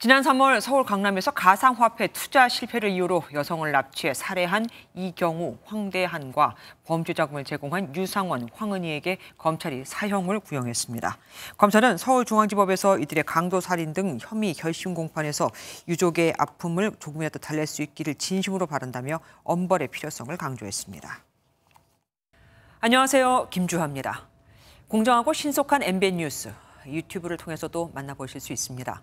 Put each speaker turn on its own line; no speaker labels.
지난 3월 서울 강남에서 가상화폐 투자 실패를 이유로 여성을 납치해 살해한 이경우, 황대한과 범죄 자금을 제공한 유상원, 황은희에게 검찰이 사형을 구형했습니다. 검찰은 서울중앙지법에서 이들의 강도 살인 등 혐의 결심 공판에서 유족의 아픔을 조금이라도 달랠 수 있기를 진심으로 바란다며 엄벌의 필요성을 강조했습니다. 안녕하세요. 김주화입니다. 공정하고 신속한 MBN 뉴스, 유튜브를 통해서도 만나보실 수 있습니다.